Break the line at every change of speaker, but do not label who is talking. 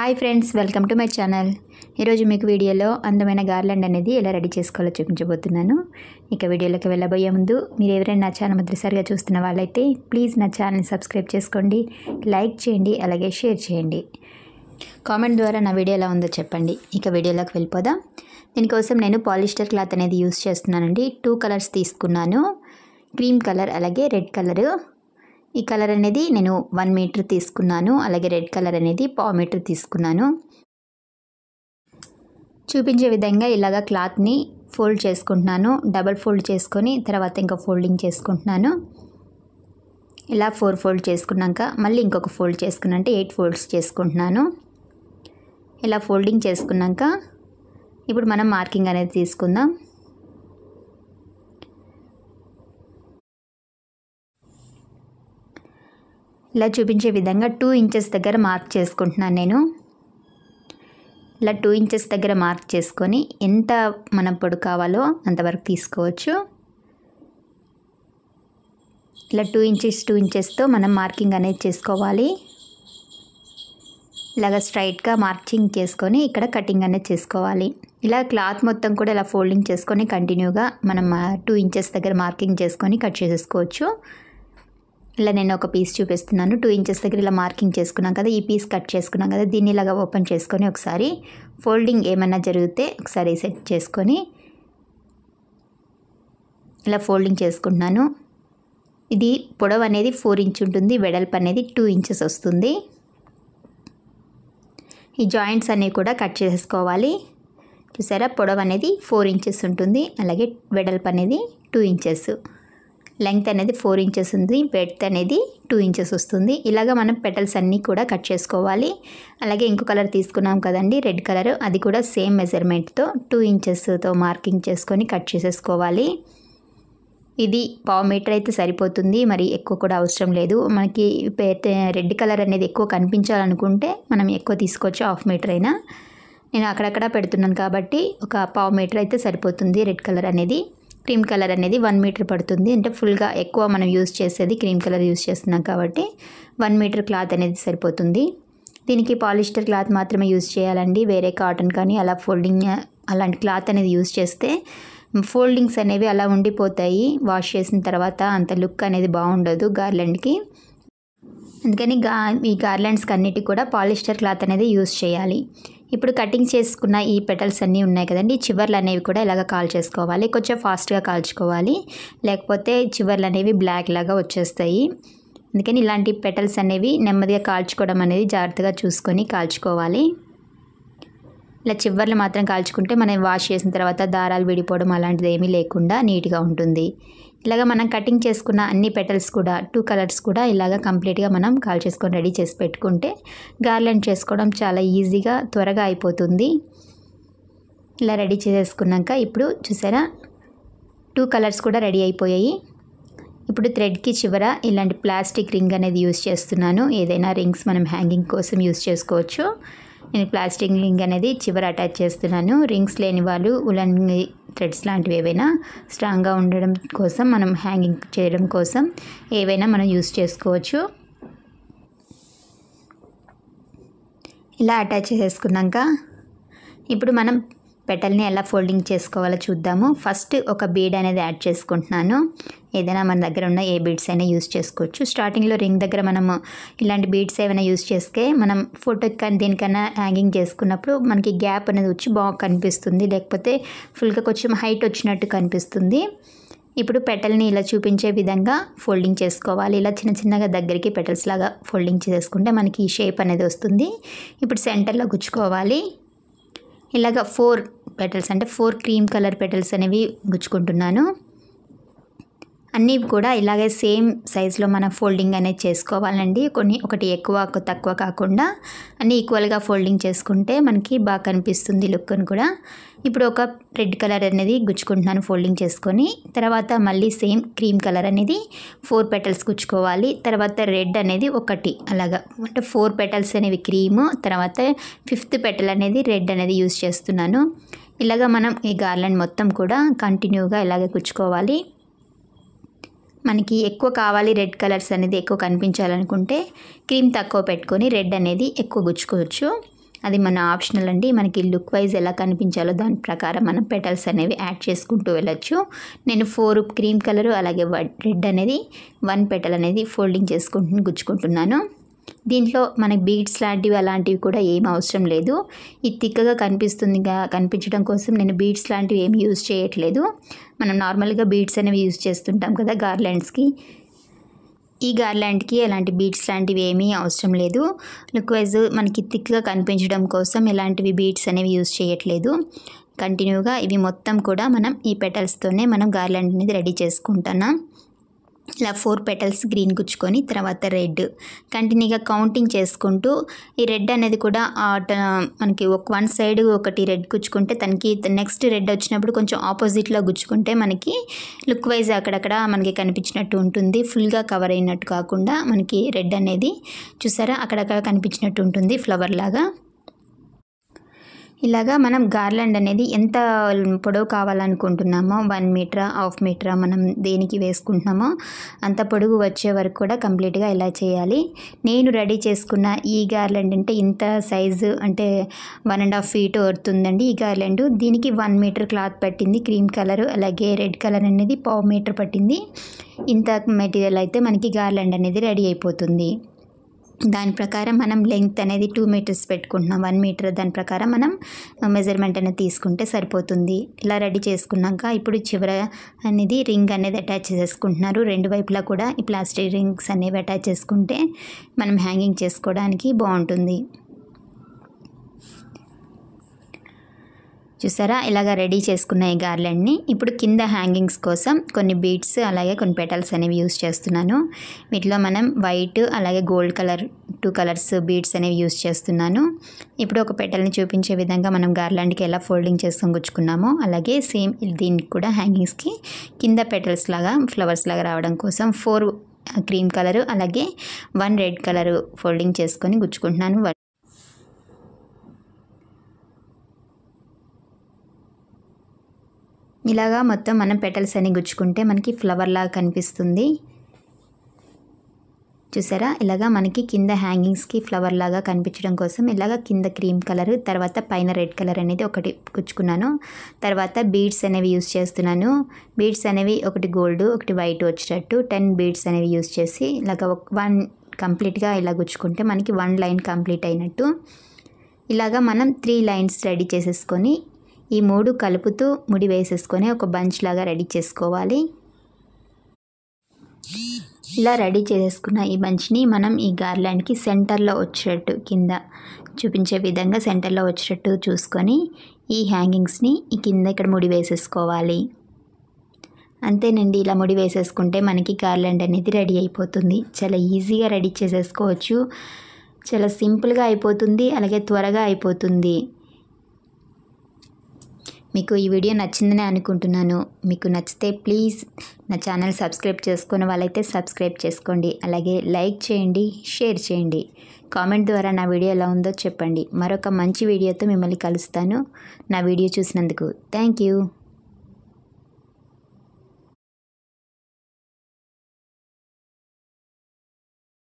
hi friends welcome to my channel ఈరోజు మీకు వీడియోలో అందమైన గార్లెండ్ అనేది ఎలా రెడీ చేసుకోవాలో చూపించబోతున్నాను ఇక వీడియోలోకి వెళ్ళబోయే ముందు మీరు ఎవరైనా నా ఛానల్ మొదటిసారిగా చూస్తున్న వాళ్ళైతే ప్లీజ్ నా ఛానల్ని సబ్స్క్రైబ్ చేసుకోండి లైక్ చేయండి అలాగే షేర్ చేయండి కామెంట్ ద్వారా నా వీడియో ఎలా ఉందో చెప్పండి ఇక వీడియోలోకి వెళ్ళిపోదాం దీనికోసం నేను పాలిస్టర్ క్లాత్ అనేది యూస్ చేస్తున్నానండి టూ కలర్స్ తీసుకున్నాను క్రీమ్ కలర్ అలాగే రెడ్ కలరు ఈ కలర్ అనేది నేను వన్ మీటర్ తీసుకున్నాను అలాగే రెడ్ కలర్ అనేది పావు మీటర్ తీసుకున్నాను చూపించే విధంగా ఇలాగ క్లాత్ని ఫోల్డ్ చేసుకుంటున్నాను డబల్ ఫోల్డ్ చేసుకొని తర్వాత ఇంకా ఫోల్డింగ్ చేసుకుంటున్నాను ఇలా ఫోర్ ఫోల్డ్ చేసుకున్నాక మళ్ళీ ఇంకొక ఫోల్డ్ చేసుకున్నాను అంటే ఎయిట్ ఫోల్డ్స్ చేసుకుంటున్నాను ఇలా ఫోల్డింగ్ చేసుకున్నాక ఇప్పుడు మనం మార్కింగ్ అనేది తీసుకుందాం ఇలా చూపించే విధంగా టూ ఇంచెస్ దగ్గర మార్క్ చేసుకుంటున్నాను నేను ఇలా టూ ఇంచెస్ దగ్గర మార్క్ చేసుకొని ఎంత మన పొడి కావాలో అంతవరకు తీసుకోవచ్చు ఇలా టూ ఇంచెస్ టూ ఇంచెస్తో మనం మార్కింగ్ అనేది చేసుకోవాలి ఇలాగ స్ట్రైట్గా మార్చింగ్ చేసుకొని ఇక్కడ కటింగ్ అనేది చేసుకోవాలి ఇలా క్లాత్ మొత్తం కూడా ఇలా ఫోల్డింగ్ చేసుకొని కంటిన్యూగా మనం టూ ఇంచెస్ దగ్గర మార్కింగ్ చేసుకొని కట్ చేసుకోవచ్చు ఇలా నేను ఒక పీస్ చూపిస్తున్నాను టూ ఇంచెస్ దగ్గర ఇలా మార్కింగ్ చేసుకున్నాం కదా ఈ పీస్ కట్ చేసుకున్నాం కదా దీన్ని ఇలాగా ఓపెన్ చేసుకొని ఒకసారి ఫోల్డింగ్ ఏమైనా జరిగితే ఒకసారి సెట్ చేసుకొని ఇలా ఫోల్డింగ్ చేసుకుంటున్నాను ఇది పొడవు అనేది ఫోర్ ఇంచ్ ఉంటుంది వెడల్పు అనేది టూ ఇంచెస్ వస్తుంది ఈ జాయింట్స్ అన్నీ కూడా కట్ చేసుకోవాలి చూసారా పొడవు అనేది ఫోర్ ఇంచెస్ ఉంటుంది అలాగే వెడల్పు అనేది టూ ఇంచెస్ లెంగ్త్ అనేది ఫోర్ ఇంచెస్ ఉంది బెడ్త్ అనేది టూ ఇంచెస్ వస్తుంది ఇలాగ మనం పెటల్స్ అన్నీ కూడా కట్ చేసుకోవాలి అలాగే ఇంకో కలర్ తీసుకున్నాం కదండి రెడ్ కలర్ అది కూడా సేమ్ మెజర్మెంట్తో టూ ఇంచెస్తో మార్కింగ్ చేసుకొని కట్ చేసేసుకోవాలి ఇది పావు మీటర్ అయితే సరిపోతుంది మరి ఎక్కువ కూడా అవసరం లేదు మనకి రెడ్ కలర్ అనేది ఎక్కువ కనిపించాలనుకుంటే మనం ఎక్కువ తీసుకోవచ్చు హాఫ్ మీటర్ అయినా నేను అక్కడక్కడ పెడుతున్నాను కాబట్టి ఒక పావు మీటర్ అయితే సరిపోతుంది రెడ్ కలర్ అనేది క్రీమ్ కలర్ అనేది వన్ మీటర్ పడుతుంది అంటే ఫుల్గా ఎక్కువ మనం యూజ్ చేసేది క్రీమ్ కలర్ యూజ్ చేస్తున్నాం కాబట్టి వన్ మీటర్ క్లాత్ అనేది సరిపోతుంది దీనికి పాలిస్టర్ క్లాత్ మాత్రమే యూజ్ చేయాలండి వేరే కాటన్ కానీ అలా ఫోల్డింగ్ అలాంటి క్లాత్ అనేది యూజ్ చేస్తే ఫోల్డింగ్స్ అనేవి అలా ఉండిపోతాయి వాష్ చేసిన తర్వాత అంత లుక్ అనేది బాగుండదు గార్లెండ్కి అందుకని గా ఈ గార్లెండ్స్కి అన్నిటికీ కూడా పాలిస్టర్ క్లాత్ అనేది యూజ్ చేయాలి ఇప్పుడు కటింగ్ చేసుకున్న ఈ పెటల్స్ అన్నీ ఉన్నాయి కదండి చివర్లు అనేవి కూడా ఇలాగ కాల్చేసుకోవాలి కొంచెం ఫాస్ట్గా కాల్చుకోవాలి లేకపోతే చివర్లు అనేవి బ్లాక్ లాగా వచ్చేస్తాయి అందుకని ఇలాంటి పెటల్స్ అనేవి నెమ్మదిగా కాల్చుకోవడం అనేది జాగ్రత్తగా చూసుకొని కాల్చుకోవాలి ఇలా చివర్లు మాత్రం కాల్చుకుంటే మనం వాష్ చేసిన తర్వాత దారాలు విడిపోవడం అలాంటిది ఏమీ లేకుండా నీట్గా ఉంటుంది ఇలాగ మనం కటింగ్ చేసుకున్న అన్ని పెటల్స్ కూడా టూ కలర్స్ కూడా ఇలాగ కంప్లీట్గా మనం కాల్ చేసుకొని రెడీ చేసి పెట్టుకుంటే గార్లెండ్ చేసుకోవడం చాలా ఈజీగా త్వరగా అయిపోతుంది ఇలా రెడీ చేసేసుకున్నాక ఇప్పుడు చూసారా టూ కలర్స్ కూడా రెడీ అయిపోయాయి ఇప్పుడు థ్రెడ్కి చివర ఇలాంటి ప్లాస్టిక్ రింగ్ అనేది యూస్ చేస్తున్నాను ఏదైనా రింగ్స్ మనం హ్యాంగింగ్ కోసం యూస్ చేసుకోవచ్చు నేను ప్లాస్టిక్ రింగ్ అనేది చివర అటాచ్ చేస్తున్నాను రింగ్స్ లేని వాళ్ళు ఉలన్ థ్రెడ్స్ లాంటివి ఏవైనా స్ట్రాంగ్గా ఉండడం కోసం మనం హ్యాంగింగ్ చేయడం కోసం ఏవైనా మనం యూస్ చేసుకోవచ్చు ఇలా అటాచ్ చేసుకున్నాక ఇప్పుడు మనం పెటల్ని ఎలా ఫోల్డింగ్ చేసుకోవాలో చూద్దాము ఫస్ట్ ఒక బీడ్ అనేది యాడ్ చేసుకుంటున్నాను ఏదైనా మన దగ్గర ఉన్న ఏ బీడ్స్ అయినా యూస్ చేసుకోవచ్చు స్టార్టింగ్లో రింగ్ దగ్గర మనము ఇలాంటి బీడ్స్ ఏమైనా యూస్ చేస్తే మనం ఫోటోకి కానీ దీనికన్నా హ్యాంగింగ్ చేసుకున్నప్పుడు మనకి గ్యాప్ అనేది వచ్చి బాగా కనిపిస్తుంది లేకపోతే ఫుల్గా కొంచెం హైట్ వచ్చినట్టు కనిపిస్తుంది ఇప్పుడు పెటల్ని ఇలా చూపించే విధంగా ఫోల్డింగ్ చేసుకోవాలి ఇలా చిన్న చిన్నగా దగ్గరికి పెటల్స్ లాగా ఫోల్డింగ్ చేసుకుంటే మనకి ఈ షేప్ అనేది వస్తుంది ఇప్పుడు సెంటర్లో గుచ్చుకోవాలి ఇలాగ ఫోర్ పెటల్స్ అంటే ఫోర్ క్రీమ్ కలర్ పెటల్స్ అనేవి గుచ్చుకుంటున్నాను అన్నీ కూడా ఇలాగే సేమ్ సైజులో మనం ఫోల్డింగ్ అనేది చేసుకోవాలండి కొన్ని ఒకటి ఎక్కువ తక్కువ కాకుండా అన్నీ ఈక్వల్గా ఫోల్డింగ్ చేసుకుంటే మనకి బాగా కనిపిస్తుంది లుక్ అని కూడా ఇప్పుడు ఒక రెడ్ కలర్ అనేది గుచ్చుకుంటున్నాను ఫోల్డింగ్ చేసుకొని తర్వాత మళ్ళీ సేమ్ క్రీమ్ కలర్ అనేది ఫోర్ పెటల్స్ గుచ్చుకోవాలి తర్వాత రెడ్ అనేది ఒకటి అలాగా అంటే ఫోర్ పెటల్స్ అనేవి క్రీము తర్వాత ఫిఫ్త్ పెటల్ అనేది రెడ్ అనేది యూస్ చేస్తున్నాను ఇలాగ మనం ఈ గార్లెండ్ మొత్తం కూడా కంటిన్యూగా ఇలాగే కుచ్చుకోవాలి మనకి ఎక్కువ కావాలి రెడ్ కలర్స్ అనేది ఎక్కువ కనిపించాలనుకుంటే క్రీమ్ తక్కువ పెట్టుకొని రెడ్ అనేది ఎక్కువ గుచ్చుకోవచ్చు అది మన ఆప్షనల్ అండి మనకి లుక్ వైజ్ ఎలా కనిపించాలో దాని ప్రకారం మనం పెటల్స్ అనేవి యాడ్ చేసుకుంటూ వెళ్ళచ్చు నేను ఫోర్ క్రీమ్ కలరు అలాగే రెడ్ అనేది వన్ పెటల్ అనేది ఫోల్డింగ్ చేసుకుంటూ గుచ్చుకుంటున్నాను దీంట్లో మనకి బీడ్స్ లాంటివి అలాంటివి కూడా ఏం అవసరం లేదు ఇది తిక్కగా కనిపిస్తుంది కనిపించడం కోసం నేను బీడ్స్ లాంటివి ఏమి యూజ్ చేయట్లేదు మనం నార్మల్గా బీడ్స్ అనేవి యూజ్ చేస్తుంటాం కదా గార్లాండ్స్కి ఈ గార్లాండ్కి ఎలాంటి బీట్స్ లాంటివి ఏమీ అవసరం లేదు లిక్వైజ్ మనకి థిక్గా కనిపించడం కోసం ఇలాంటివి బీట్స్ అనేవి యూజ్ చేయట్లేదు కంటిన్యూగా ఇవి మొత్తం కూడా మనం ఈ పెటల్స్తోనే మనం గార్లాండ్ అనేది రెడీ చేసుకుంటున్నాం ఇలా ఫోర్ పెటల్స్ గ్రీన్ గుచ్చుకొని తర్వాత రెడ్ కంటిన్యూగా కౌంటింగ్ చేసుకుంటూ ఈ రెడ్ అనేది కూడా మనకి ఒక వన్ సైడ్ ఒకటి రెడ్ గుచ్చుకుంటే తనకి నెక్స్ట్ రెడ్ వచ్చినప్పుడు కొంచెం ఆపోజిట్లో గుచ్చుకుంటే మనకి లుక్ వైజ్ అక్కడక్కడ మనకి కనిపించినట్టు ఉంటుంది ఫుల్గా కవర్ అయినట్టు కాకుండా మనకి రెడ్ అనేది చూసారా అక్కడక్కడ కనిపించినట్టు ఉంటుంది ఫ్లవర్ లాగా ఇలాగా మనం గార్లాండ్ అనేది ఎంత పొడవు కావాలనుకుంటున్నామో వన్ మీటరా హాఫ్ మీటరా మనం దేనికి వేసుకుంటున్నామో అంత పొడుగు వచ్చే వరకు కూడా కంప్లీట్గా ఇలా చేయాలి నేను రెడీ చేసుకున్న ఈ గార్లాండ్ అంటే ఇంత సైజు అంటే వన్ అండ్ హాఫ్ ఫీట్ వరుతుందండి ఈ గార్లాండ్ దీనికి వన్ మీటర్ క్లాత్ పట్టింది క్రీమ్ కలర్ అలాగే రెడ్ కలర్ అనేది పావు మీటర్ పట్టింది ఇంత మెటీరియల్ అయితే మనకి గార్లాండ్ అనేది రెడీ అయిపోతుంది దాని ప్రకారం మనం లెంగ్త్ అనేది టూ మీటర్స్ పెట్టుకుంటున్నాం వన్ మీటర్ దాని ప్రకారం మనం మెజర్మెంట్ అనేది తీసుకుంటే సరిపోతుంది ఇలా రెడీ చేసుకున్నాక ఇప్పుడు చివర అనేది రింగ్ అనేది అటాచ్ చేసుకుంటున్నారు రెండు వైపులా కూడా ఈ ప్లాస్టిక్ రింగ్స్ అనేవి అటాచ్ చేసుకుంటే మనం హ్యాంగింగ్ చేసుకోవడానికి బాగుంటుంది చూసారా ఇలాగ రెడీ చేసుకున్న ఈ గార్లెండ్ని ఇప్పుడు కింద హ్యాంగింగ్స్ కోసం కొన్ని బీడ్స్ అలాగే కొన్ని పెటల్స్ అనేవి యూస్ చేస్తున్నాను వీటిలో మనం వైట్ అలాగే gold colour two colours beads అనేవి యూస్ చేస్తున్నాను ఇప్పుడు ఒక పెటల్ని చూపించే విధంగా మనం గార్లాండ్కి ఎలా ఫోల్డింగ్ చేసుకొని గుచ్చుకున్నామో అలాగే సేమ్ దీనికి కూడా హ్యాంగింగ్స్కి కింద పెటల్స్ లాగా ఫ్లవర్స్ లాగా రావడం కోసం ఫోర్ క్రీమ్ కలరు అలాగే వన్ రెడ్ కలరు ఫోల్డింగ్ చేసుకొని గుచ్చుకుంటున్నాను ఇలాగా మొత్తం మనం పెటల్స్ అని గుచ్చుకుంటే మనకి ఫ్లవర్ లాగా కనిపిస్తుంది చూసారా ఇలాగా మనకి కింద హ్యాంగింగ్స్కి ఫ్లవర్ లాగా కనిపించడం కోసం ఇలాగ కింద క్రీమ్ కలర్ తర్వాత పైన రెడ్ కలర్ అనేది ఒకటి గుచ్చుకున్నాను తర్వాత బీడ్స్ అనేవి యూస్ చేస్తున్నాను బీడ్స్ అనేవి ఒకటి గోల్డ్ ఒకటి వైట్ వచ్చినట్టు టెన్ బీడ్స్ అనేవి యూస్ చేసి ఇలాగ వన్ కంప్లీట్గా ఇలా గుచ్చుకుంటే మనకి వన్ లైన్ కంప్లీట్ అయినట్టు ఇలాగా మనం త్రీ లైన్స్ రెడీ చేసేసుకొని ఈ మూడు కలుపుతూ ముడి వేసేసుకొని ఒక బంచ్ లాగా రెడీ చేసుకోవాలి ఇలా రెడీ చేసేసుకున్న ఈ బంచ్ని మనం ఈ గార్లాండ్కి సెంటర్లో వచ్చేటట్టు కింద చూపించే విధంగా సెంటర్లో వచ్చేటట్టు చూసుకొని ఈ హ్యాంగింగ్స్ని ఈ కింద ఇక్కడ ముడి వేసేసుకోవాలి అంతేనండి ఇలా ముడి వేసేసుకుంటే మనకి గార్లాండ్ అనేది రెడీ అయిపోతుంది చాలా ఈజీగా రెడీ చేసేసుకోవచ్చు చాలా సింపుల్గా అయిపోతుంది అలాగే త్వరగా అయిపోతుంది మీకు ఈ వీడియో నచ్చిందని అనుకుంటున్నాను మీకు నచ్చితే ప్లీజ్ నా ఛానల్ సబ్స్క్రైబ్ చేసుకున్న వాళ్ళైతే సబ్స్క్రైబ్ చేసుకోండి అలాగే లైక్ చేయండి షేర్ చేయండి కామెంట్ ద్వారా నా వీడియో ఎలా ఉందో చెప్పండి మరొక మంచి వీడియోతో మిమ్మల్ని కలుస్తాను నా వీడియో చూసినందుకు థ్యాంక్ యూ